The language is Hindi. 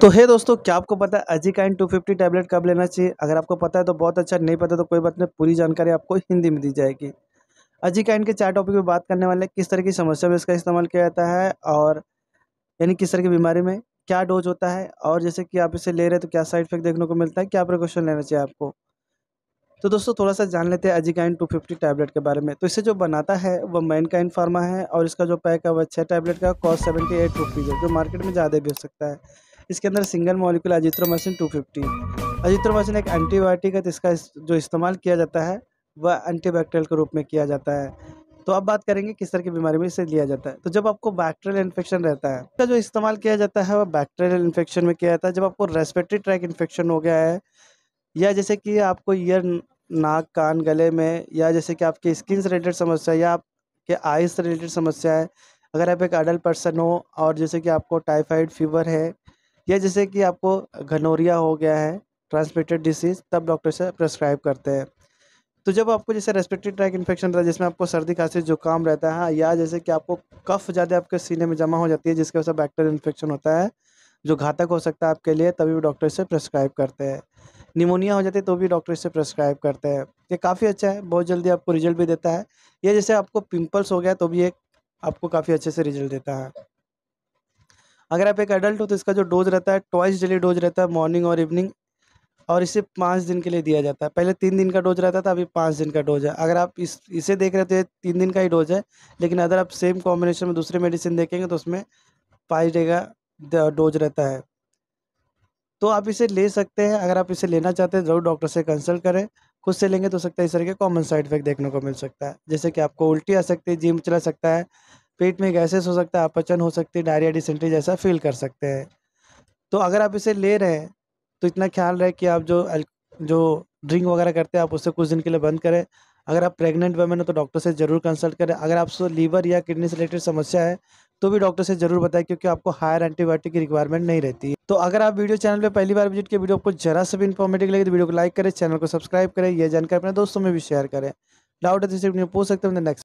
तो है दोस्तों क्या आपको पता है अजिकाइन 250 टैबलेट कब लेना चाहिए अगर आपको पता है तो बहुत अच्छा नहीं पता तो कोई बात नहीं पूरी जानकारी आपको हिंदी में दी जाएगी अजिकाइन के चार टॉपिक में बात करने वाले किस तरह की समस्या में इसका इस्तेमाल किया जाता है और यानी किस तरह की बीमारी में क्या डोज होता है और जैसे कि आप इसे ले रहे हैं तो क्या साइड इफेक्ट देखने को मिलता है क्या प्रिकॉशन लेना चाहिए आपको तो दोस्तों थोड़ा सा जान लेते हैं अजिकाइन टू टैबलेट के बारे में तो इसे जो बनाता है वो मैन फार्मा है और इसका जो पैक है वह छः टैबलेट का कॉस्ट सेवेंटी एट है जो मार्केट में ज़्यादा भी हो सकता है इसके अंदर सिंगल मॉलिक्यूल अजिथ्रोमाइसिन 250 अजिथ्रोमाइसिन एक एंटीबायोटिक है तो इसका जो इस्तेमाल किया जाता है वह एंटीबैक्टेरियल के रूप में किया जाता है तो अब बात करेंगे किस तरह की बीमारी में इसे लिया जाता है तो जब आपको बैक्टेरियल इन्फेक्शन रहता है इसका जो इस्तेमाल किया जाता है वह बैक्टेरियल इन्फेक्शन में किया जाता है जब आपको रेस्पेटरी ट्रैक इन्फेक्शन हो गया है या जैसे कि आपको ईयर नाक कान गले में या जैसे कि आपकी स्किन से रिलेटेड समस्या या आपके आई से रिलेटेड समस्या है अगर आप एक अडल्ट पर्सन हो और जैसे कि आपको टाइफाइड फीवर है या जैसे कि आपको घनोरिया हो गया है ट्रांसमिटेड डिसीज़ तब डॉक्टर से प्रेस्क्राइब करते हैं तो जब आपको जैसे रेस्पिरेटरी ट्रैक इन्फेक्शन रहता है जिसमें आपको सर्दी खांसी जुकाम रहता है हाँ, या जैसे कि आपको कफ ज़्यादा आपके सीने में जमा हो जाती है जिसके वजह से बैक्टीरियल इन्फेक्शन होता है जो घातक हो सकता है आपके लिए तभी भी डॉक्टर से प्रेस्क्राइब करते हैं निमोनिया हो जाती है तो भी डॉक्टर से प्रेस्क्राइब करते हैं ये काफ़ी अच्छा है बहुत जल्दी आपको रिजल्ट भी देता है या जैसे आपको पिम्पल्स हो गया तो भी एक आपको काफ़ी अच्छे से रिजल्ट देता है अगर आप एक एडल्ट हो तो इसका जो डोज रहता है ट्वाइस डेली डोज रहता है मॉर्निंग और इवनिंग और इसे पाँच दिन के लिए दिया जाता है पहले तीन दिन का डोज रहता था अभी पाँच दिन का डोज है अगर आप इस इसे देख रहे थे तीन दिन का ही डोज है लेकिन अगर आप सेम कॉम्बिनेशन में दूसरे मेडिसिन देखेंगे तो उसमें पाँच डे का डोज रहता है तो आप इसे ले सकते हैं अगर आप इसे लेना चाहते हैं ज़रूर डॉक्टर से कंसल्ट करें खुद से लेंगे तो सकता है इस तरह के कॉमन साइड इफेक्ट देखने को मिल सकता है जैसे कि आपको उल्टी आ सकती है जिम चला सकता है पेट में गैसेस हो सकता है अपचन हो सकती है डायरिया डिसेंट्री जैसा फील कर सकते हैं तो अगर आप इसे ले रहे हैं तो इतना ख्याल रहे कि आप जो जो ड्रिंक वगैरह करते हैं आप उससे कुछ दिन के लिए बंद करें अगर आप प्रेग्नेंट वेमेन हो तो डॉक्टर से ज़रूर कंसल्ट करें अगर आपको लीवर या किडनी से रिलेटेड समस्या है तो भी डॉक्टर से ज़रूर बताएं क्योंकि आपको हायर एंटीबायोटिक की रिक्वायरमेंट नहीं रहती है तो अगर आप वीडियो चैनल पर पहली बार विजिट के वीडियो आपको जरा सा भी इन्फॉर्मेटिव लगे तो वीडियो को लाइक करें चैनल को सब्सक्राइब करें यह जानकारी अपने दोस्तों में भी शेयर करें डाउट है तो पूछ सकते हैं नेक्स्ट